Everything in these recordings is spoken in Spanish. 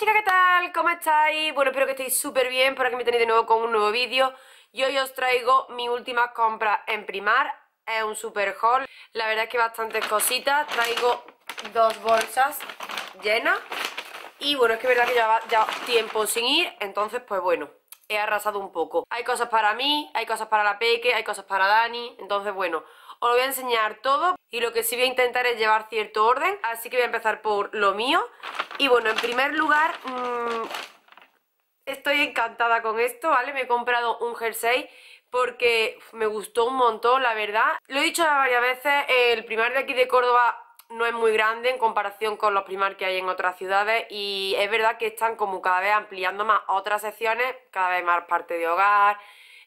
chicas, ¿qué tal? ¿Cómo estáis? Bueno, espero que estéis súper bien, por aquí me tenéis de nuevo con un nuevo vídeo Y hoy os traigo mi última compra en Primar Es un super haul La verdad es que bastantes cositas Traigo dos bolsas llenas Y bueno, es que es verdad que ya tiempo sin ir Entonces, pues bueno, he arrasado un poco Hay cosas para mí, hay cosas para la Peque, hay cosas para Dani Entonces, bueno, os lo voy a enseñar todo y lo que sí voy a intentar es llevar cierto orden, así que voy a empezar por lo mío y bueno, en primer lugar, mm, estoy encantada con esto, ¿vale? Me he comprado un jersey porque me gustó un montón, la verdad. Lo he dicho varias veces, el primar de aquí de Córdoba no es muy grande en comparación con los primar que hay en otras ciudades y es verdad que están como cada vez ampliando más otras secciones, cada vez más parte de hogar,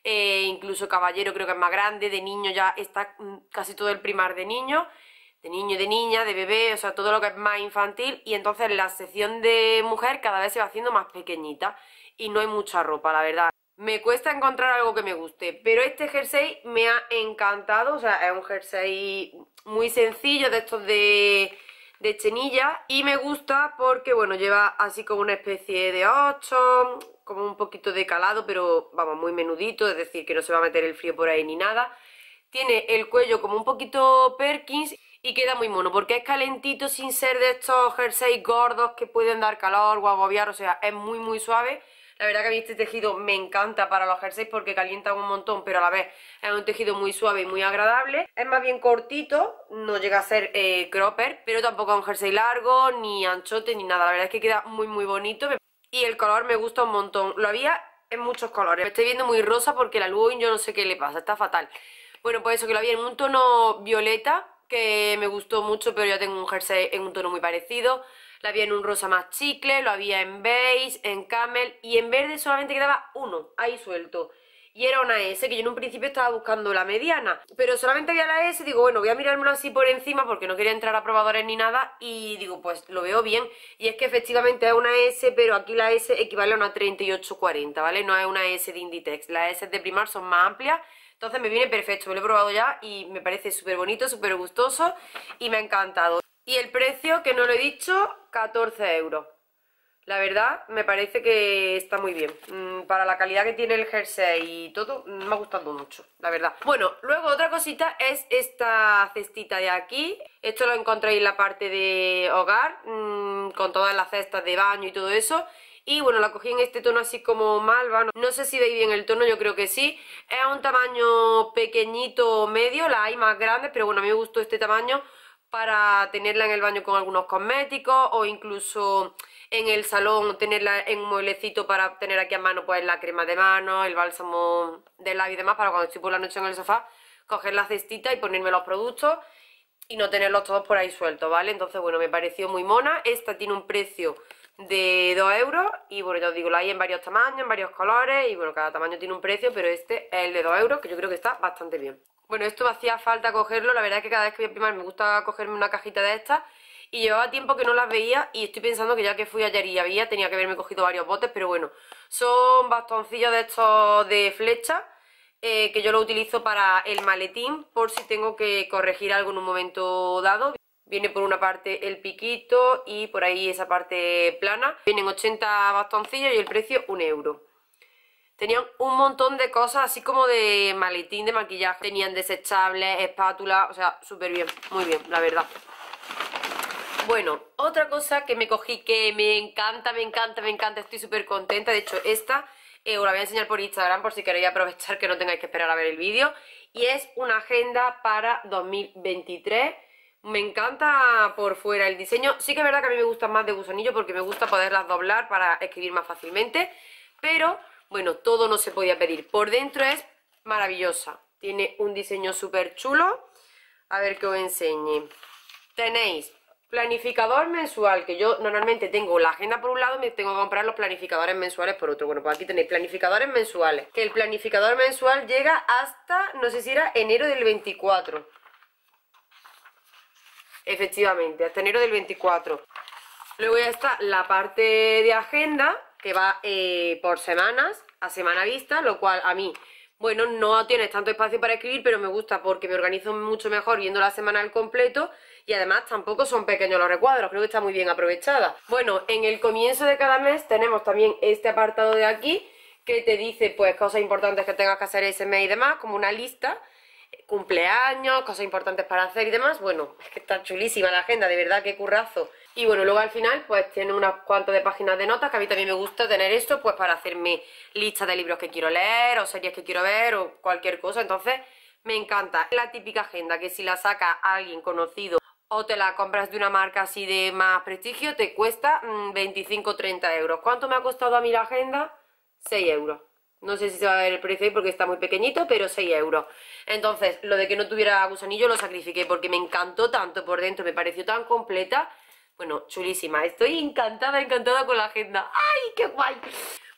eh, incluso caballero creo que es más grande, de niño ya está mm, casi todo el primar de niño de niño, de niña, de bebé, o sea, todo lo que es más infantil y entonces la sección de mujer cada vez se va haciendo más pequeñita y no hay mucha ropa, la verdad. Me cuesta encontrar algo que me guste, pero este jersey me ha encantado, o sea, es un jersey muy sencillo de estos de, de chenilla y me gusta porque, bueno, lleva así como una especie de 8, como un poquito de calado, pero vamos, muy menudito, es decir, que no se va a meter el frío por ahí ni nada. Tiene el cuello como un poquito Perkins y queda muy mono porque es calentito sin ser de estos jerseys gordos que pueden dar calor o agobiar, o sea, es muy muy suave. La verdad que a mí este tejido me encanta para los jerseys porque calienta un montón, pero a la vez es un tejido muy suave y muy agradable. Es más bien cortito, no llega a ser eh, cropper, pero tampoco es un jersey largo, ni anchote, ni nada. La verdad es que queda muy muy bonito y el color me gusta un montón. Lo había en muchos colores. Me estoy viendo muy rosa porque la y yo no sé qué le pasa, está fatal. Bueno, pues eso, que lo había en un tono violeta que me gustó mucho, pero ya tengo un jersey en un tono muy parecido. La había en un rosa más chicle, lo había en beige, en camel y en verde solamente quedaba uno, ahí suelto y era una S, que yo en un principio estaba buscando la mediana, pero solamente había la S, digo, bueno, voy a mirármelo así por encima porque no quería entrar a probadores ni nada y digo, pues lo veo bien, y es que efectivamente es una S, pero aquí la S equivale a una 3840, ¿vale? No es una S de Inditex, las S de Primar son más amplias, entonces me viene perfecto, me lo he probado ya y me parece súper bonito, súper gustoso y me ha encantado. Y el precio, que no lo he dicho, 14 euros. La verdad, me parece que está muy bien. Mm, para la calidad que tiene el jersey y todo, me ha gustado mucho, la verdad. Bueno, luego otra cosita es esta cestita de aquí. Esto lo encontréis en la parte de hogar, mm, con todas las cestas de baño y todo eso. Y bueno, la cogí en este tono así como malva No sé si veis bien el tono, yo creo que sí Es un tamaño pequeñito medio La hay más grande, pero bueno, a mí me gustó este tamaño Para tenerla en el baño con algunos cosméticos O incluso en el salón, tenerla en un mueblecito para tener aquí a mano pues la crema de manos, el bálsamo de labio y demás, para cuando estoy por la noche en el sofá, coger la cestita y ponerme los productos y no tenerlos todos por ahí sueltos, ¿vale? Entonces, bueno, me pareció muy mona. Esta tiene un precio de 2 euros y, bueno, ya os digo, la hay en varios tamaños, en varios colores y, bueno, cada tamaño tiene un precio, pero este es el de 2 euros, que yo creo que está bastante bien. Bueno, esto me hacía falta cogerlo, la verdad es que cada vez que voy a primar me gusta cogerme una cajita de estas y llevaba tiempo que no las veía y estoy pensando que ya que fui ayer y había, tenía que haberme cogido varios botes, pero bueno, son bastoncillos de estos de flecha, eh, que yo lo utilizo para el maletín, por si tengo que corregir algo en un momento dado. Viene por una parte el piquito y por ahí esa parte plana. Vienen 80 bastoncillos y el precio un euro. Tenían un montón de cosas, así como de maletín, de maquillaje. Tenían desechables, espátulas, o sea, súper bien, muy bien, la verdad. Bueno, otra cosa que me cogí que me encanta, me encanta, me encanta, estoy súper contenta. De hecho, esta eh, os la voy a enseñar por Instagram por si queréis aprovechar que no tengáis que esperar a ver el vídeo. Y es una agenda para 2023. Me encanta por fuera el diseño. Sí que es verdad que a mí me gusta más de gusanillo porque me gusta poderlas doblar para escribir más fácilmente. Pero, bueno, todo no se podía pedir. Por dentro es maravillosa. Tiene un diseño súper chulo. A ver qué os enseñe. Tenéis Planificador mensual, que yo normalmente tengo la agenda por un lado y me tengo que comprar los planificadores mensuales por otro. Bueno, pues aquí tenéis planificadores mensuales. Que el planificador mensual llega hasta, no sé si era enero del 24. Efectivamente, hasta enero del 24. Luego ya está la parte de agenda, que va eh, por semanas, a semana vista, lo cual a mí bueno, no tienes tanto espacio para escribir, pero me gusta porque me organizo mucho mejor viendo la semana al completo y además tampoco son pequeños los recuadros, creo que está muy bien aprovechada. Bueno, en el comienzo de cada mes tenemos también este apartado de aquí que te dice pues cosas importantes que tengas que hacer ese mes y demás, como una lista cumpleaños, cosas importantes para hacer y demás. Bueno, es que está chulísima la agenda, de verdad, qué currazo. Y bueno, luego al final pues tiene unas cuantas de páginas de notas, que a mí también me gusta tener esto pues para hacerme lista de libros que quiero leer o series que quiero ver o cualquier cosa. Entonces me encanta. La típica agenda que si la saca alguien conocido o te la compras de una marca así de más prestigio, te cuesta 25 mm, 30 euros. ¿Cuánto me ha costado a mí la agenda? 6 euros. No sé si se va a ver el precio ahí porque está muy pequeñito, pero 6 euros. Entonces, lo de que no tuviera gusanillo lo sacrifiqué porque me encantó tanto por dentro, me pareció tan completa. Bueno, chulísima. Estoy encantada, encantada con la agenda. ¡Ay, qué guay!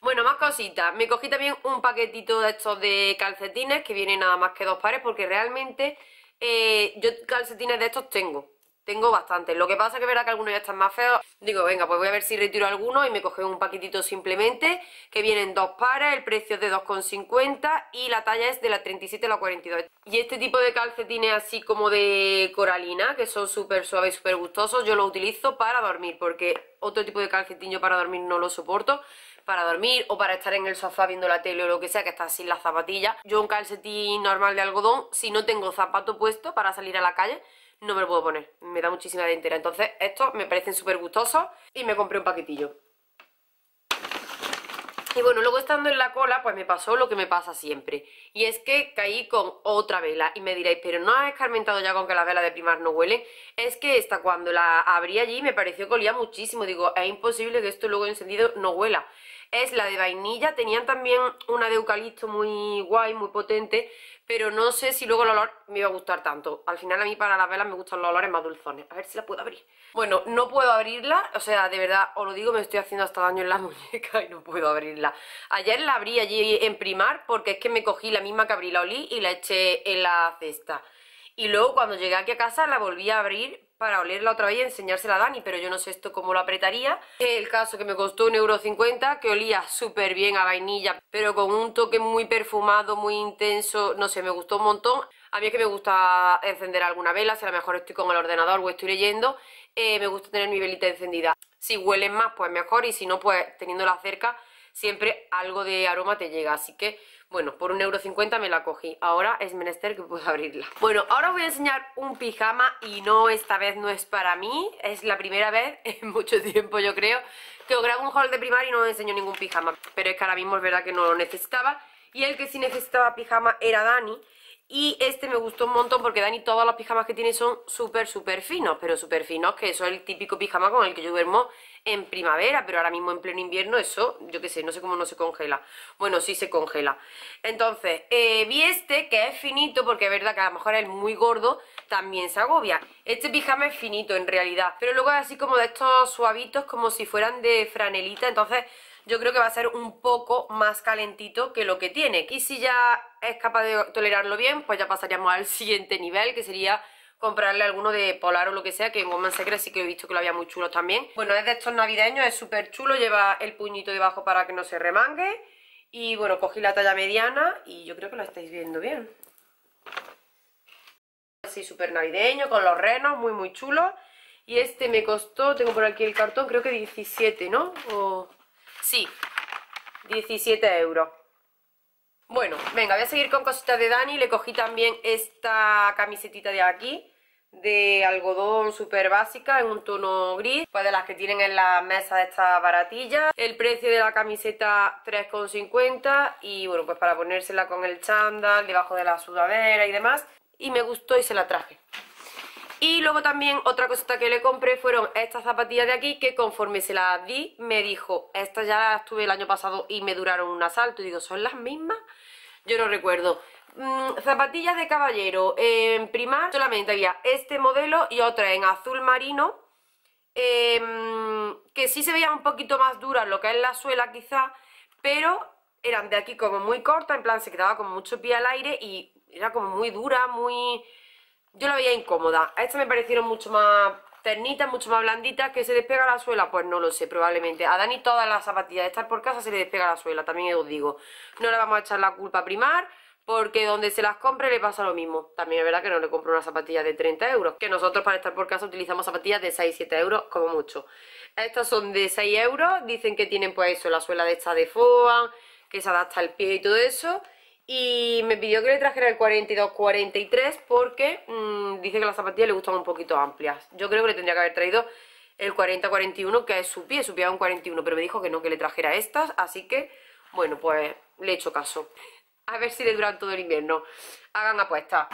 Bueno, más cositas. Me cogí también un paquetito de estos de calcetines que vienen nada más que dos pares porque realmente eh, yo calcetines de estos tengo tengo bastante Lo que pasa es que verá que algunos ya están más feos. Digo, venga, pues voy a ver si retiro alguno y me coge un paquetito simplemente. Que vienen dos pares, el precio es de 2,50 y la talla es de la 37 a la 42. Y este tipo de calcetines así como de coralina, que son súper suaves y súper gustosos, yo lo utilizo para dormir. Porque otro tipo de calcetín yo para dormir no lo soporto para dormir o para estar en el sofá viendo la tele o lo que sea, que está sin las zapatillas. Yo un calcetín normal de algodón, si no tengo zapato puesto para salir a la calle, no me lo puedo poner, me da muchísima dentera Entonces estos me parecen súper gustosos y me compré un paquetillo. Y bueno, luego estando en la cola, pues me pasó lo que me pasa siempre. Y es que caí con otra vela. Y me diréis, pero ¿no has escarmentado ya con que la velas de primar no huelen? Es que esta cuando la abrí allí me pareció que olía muchísimo. Digo, es imposible que esto luego encendido no huela. Es la de vainilla, tenían también una de eucalipto muy guay, muy potente, pero no sé si luego el olor me iba a gustar tanto. Al final a mí para las velas me gustan los olores más dulzones. A ver si la puedo abrir. Bueno, no puedo abrirla, o sea, de verdad, os lo digo, me estoy haciendo hasta daño en la muñeca y no puedo abrirla. Ayer la abrí allí en Primar porque es que me cogí la misma que abrí, la olí y la eché en la cesta. Y luego cuando llegué aquí a casa la volví a abrir para olerla otra vez y enseñársela a Dani, pero yo no sé esto cómo lo apretaría. El caso que me costó un euro que olía súper bien a vainilla, pero con un toque muy perfumado, muy intenso, no sé, me gustó un montón. A mí es que me gusta encender alguna vela, si a lo mejor estoy con el ordenador o estoy leyendo, eh, me gusta tener mi velita encendida. Si huelen más, pues mejor, y si no, pues teniéndola cerca, siempre algo de aroma te llega, así que... Bueno, por un euro cincuenta me la cogí. Ahora es menester que pueda abrirla. Bueno, ahora voy a enseñar un pijama y no, esta vez no es para mí. Es la primera vez en mucho tiempo, yo creo, que os grabo un haul de primaria y no os enseño ningún pijama. Pero es que ahora mismo es verdad que no lo necesitaba. Y el que sí necesitaba pijama era Dani. Y este me gustó un montón porque Dani todas las pijamas que tiene son súper, súper finos. Pero súper finos, que eso es el típico pijama con el que yo duermo en primavera, pero ahora mismo en pleno invierno eso, yo qué sé, no sé cómo no se congela. Bueno, sí se congela. Entonces, eh, vi este que es finito, porque es verdad que a lo mejor es muy gordo, también se agobia. Este pijama es finito en realidad, pero luego es así como de estos suavitos, como si fueran de franelita, entonces yo creo que va a ser un poco más calentito que lo que tiene. Y si ya es capaz de tolerarlo bien, pues ya pasaríamos al siguiente nivel, que sería comprarle alguno de Polar o lo que sea, que en Woman Secret sí que he visto que lo había muy chulo también. Bueno, es de estos navideños, es súper chulo, lleva el puñito debajo para que no se remangue. Y bueno, cogí la talla mediana y yo creo que la estáis viendo bien. Así súper navideño, con los renos, muy muy chulo. Y este me costó, tengo por aquí el cartón, creo que 17, ¿no? O... Sí, 17 euros. Bueno, venga, voy a seguir con cositas de Dani. Le cogí también esta camisetita de aquí, de algodón súper básica, en un tono gris, pues de las que tienen en la mesa de esta baratilla. El precio de la camiseta 3,50 y bueno, pues para ponérsela con el chándal, debajo de la sudadera y demás. Y me gustó y se la traje. Y luego también otra cosita que le compré fueron estas zapatillas de aquí que conforme se las di me dijo, estas ya las tuve el año pasado y me duraron un asalto. Y digo, ¿son las mismas? Yo no recuerdo. Mm, zapatillas de caballero en primar solamente había este modelo y otra en azul marino. Em, que sí se veía un poquito más dura lo que es la suela quizá, pero eran de aquí como muy corta, en plan se quedaba con mucho pie al aire y era como muy dura, muy yo la veía incómoda. A me parecieron mucho más ternitas, mucho más blanditas. ¿Que se despega la suela? Pues no lo sé, probablemente. A Dani todas las zapatillas de estar por casa se le despega la suela, también os digo. No le vamos a echar la culpa a Primar. Porque donde se las compre le pasa lo mismo. También es verdad que no le compro una zapatilla de 30 euros. Que nosotros para estar por casa utilizamos zapatillas de 6-7 euros como mucho. Estas son de 6 euros. Dicen que tienen pues eso, la suela de esta de foa, que se adapta al pie y todo eso y me pidió que le trajera el 42-43 porque mm, dice que las zapatillas le gustan un poquito amplias. Yo creo que le tendría que haber traído el 40-41 que es su pie, su pie un 41, pero me dijo que no, que le trajera estas, así que, bueno, pues le he hecho caso. A ver si le duran todo el invierno. Hagan apuesta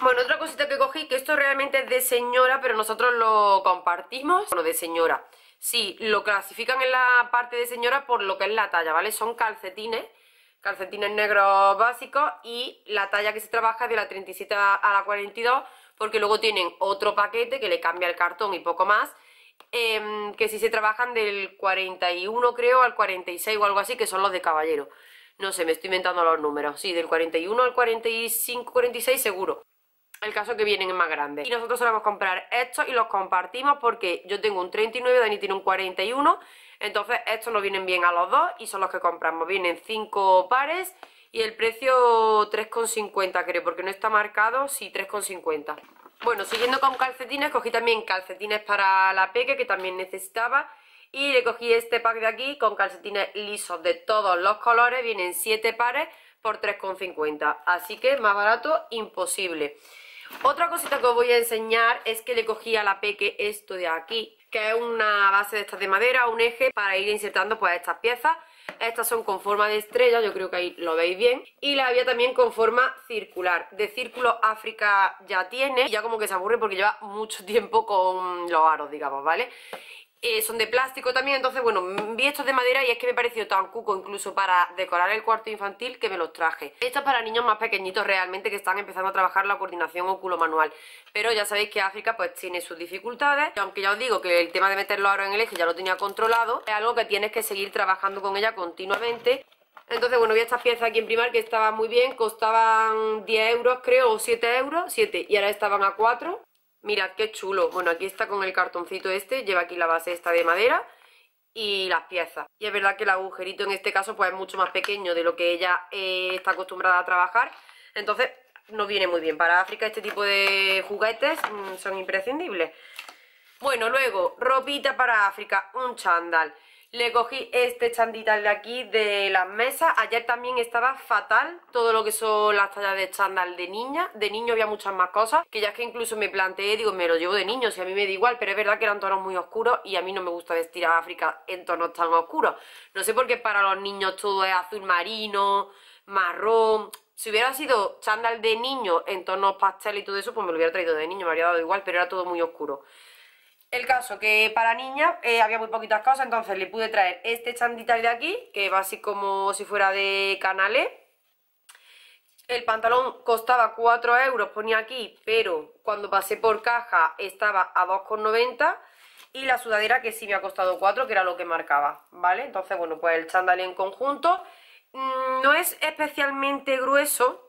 Bueno, otra cosita que cogí, que esto realmente es de señora, pero nosotros lo compartimos. Bueno, de señora. Sí, lo clasifican en la parte de señora por lo que es la talla, ¿vale? Son calcetines calcetines negros básicos y la talla que se trabaja es de la 37 a la 42 porque luego tienen otro paquete que le cambia el cartón y poco más em, que si se trabajan del 41 creo al 46 o algo así que son los de caballero no sé, me estoy inventando los números sí, del 41 al 45, 46 seguro el caso que vienen es más grandes y nosotros solemos comprar estos y los compartimos porque yo tengo un 39, Dani tiene un 41 entonces estos nos vienen bien a los dos y son los que compramos. Vienen 5 pares y el precio 3,50 creo, porque no está marcado, sí, 3,50. Bueno, siguiendo con calcetines, cogí también calcetines para la peque que también necesitaba. Y le cogí este pack de aquí con calcetines lisos de todos los colores. Vienen 7 pares por 3,50. Así que más barato, imposible. Otra cosita que os voy a enseñar es que le cogí a la peque esto de aquí que es una base de estas de madera, un eje para ir insertando pues estas piezas. Estas son con forma de estrella, yo creo que ahí lo veis bien. Y la había también con forma circular. De círculo África ya tiene, ya como que se aburre porque lleva mucho tiempo con los aros, digamos, ¿vale? Eh, son de plástico también, entonces bueno, vi estos de madera y es que me pareció tan cuco incluso para decorar el cuarto infantil que me los traje. Estos para niños más pequeñitos realmente que están empezando a trabajar la coordinación óculo manual, pero ya sabéis que África pues tiene sus dificultades, aunque ya os digo que el tema de meterlo ahora en el eje ya lo tenía controlado, es algo que tienes que seguir trabajando con ella continuamente entonces, bueno, vi estas piezas aquí en Primar que estaban muy bien, costaban 10 euros creo, o 7 euros, 7, y ahora estaban a 4. Mirad qué chulo. Bueno, aquí está con el cartoncito este, lleva aquí la base esta de madera y las piezas. Y es verdad que el agujerito en este caso pues es mucho más pequeño de lo que ella eh, está acostumbrada a trabajar. Entonces no viene muy bien. Para África este tipo de juguetes mm, son imprescindibles. Bueno, luego, ropita para África, un chándal. Le cogí este chándal de aquí de las mesas. Ayer también estaba fatal todo lo que son las tallas de chandal de niña. De niño había muchas más cosas, que ya es que incluso me planteé, digo, me lo llevo de niño, si a mí me da igual, pero es verdad que eran tonos muy oscuros y a mí no me gusta vestir a África en tonos tan oscuros. No sé por qué para los niños todo es azul marino, marrón, si hubiera sido chándal de niño en tonos pastel y todo eso, pues me lo hubiera traído de niño, me habría dado igual, pero era todo muy oscuro. El caso que para niña eh, había muy poquitas cosas, entonces le pude traer este chandital de aquí, que va así como si fuera de canales. El pantalón costaba 4 euros, ponía aquí, pero cuando pasé por caja estaba a 2,90 y la sudadera que sí me ha costado 4, que era lo que marcaba, ¿vale? Entonces, bueno, pues el chándal en conjunto mm, no es especialmente grueso,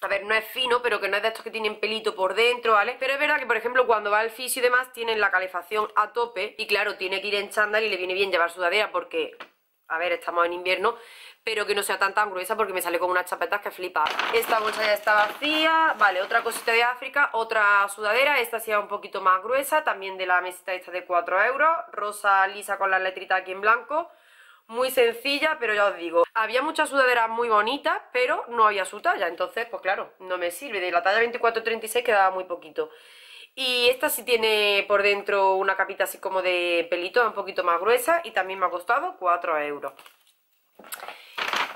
a ver, no es fino, pero que no es de estos que tienen pelito por dentro, ¿vale? Pero es verdad que, por ejemplo, cuando va al fisio y demás, tienen la calefacción a tope y, claro, tiene que ir en chándal y le viene bien llevar sudadera porque, a ver, estamos en invierno, pero que no sea tan tan gruesa porque me sale con unas chapetas que flipa. Esta bolsa ya está vacía, vale, otra cosita de África, otra sudadera, esta sí es un poquito más gruesa, también de la mesita esta de 4 euros, rosa lisa con la letrita aquí en blanco, muy sencilla, pero ya os digo, había muchas sudaderas muy bonitas, pero no había su talla, entonces, pues claro, no me sirve. De la talla 24-36 quedaba muy poquito. Y esta sí tiene por dentro una capita así como de pelito, un poquito más gruesa, y también me ha costado 4 euros.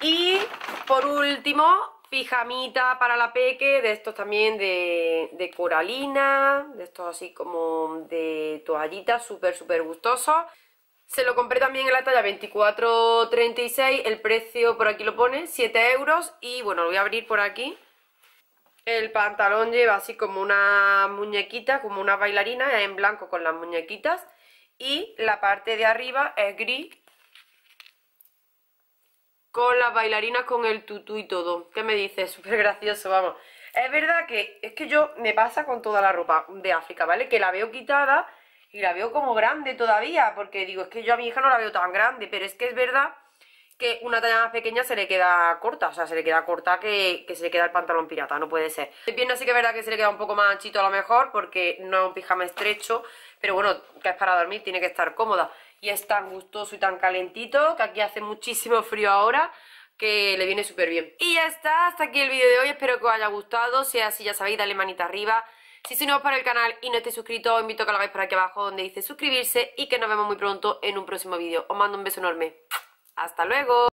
Y por último, pijamita para la peque, de estos también de, de coralina, de estos así como de toallitas, súper, súper gustosos. Se lo compré también en la talla 24-36, el precio por aquí lo pone, 7 euros y bueno, lo voy a abrir por aquí. El pantalón lleva así como una muñequita, como una bailarina en blanco con las muñequitas y la parte de arriba es gris con las bailarinas con el tutú y todo. ¿Qué me dices? Súper gracioso, vamos. Es verdad que es que yo me pasa con toda la ropa de África, ¿vale? Que la veo quitada y la veo como grande todavía, porque digo, es que yo a mi hija no la veo tan grande, pero es que es verdad que una talla más pequeña se le queda corta, o sea, se le queda corta que, se le queda el pantalón pirata, no puede ser. De pierna sí que es verdad que se le queda un poco más anchito a lo mejor, porque no es un pijama estrecho, pero bueno, que es para dormir, tiene que estar cómoda. Y es tan gustoso y tan calentito, que aquí hace muchísimo frío ahora, que le viene súper bien. Y ya está, hasta aquí el vídeo de hoy, espero que os haya gustado, si es así ya sabéis, dale manita arriba, si sois nuevos para el canal y no estáis suscritos, os invito a que lo hagáis por aquí abajo donde dice suscribirse y que nos vemos muy pronto en un próximo vídeo. Os mando un beso enorme. ¡Hasta luego!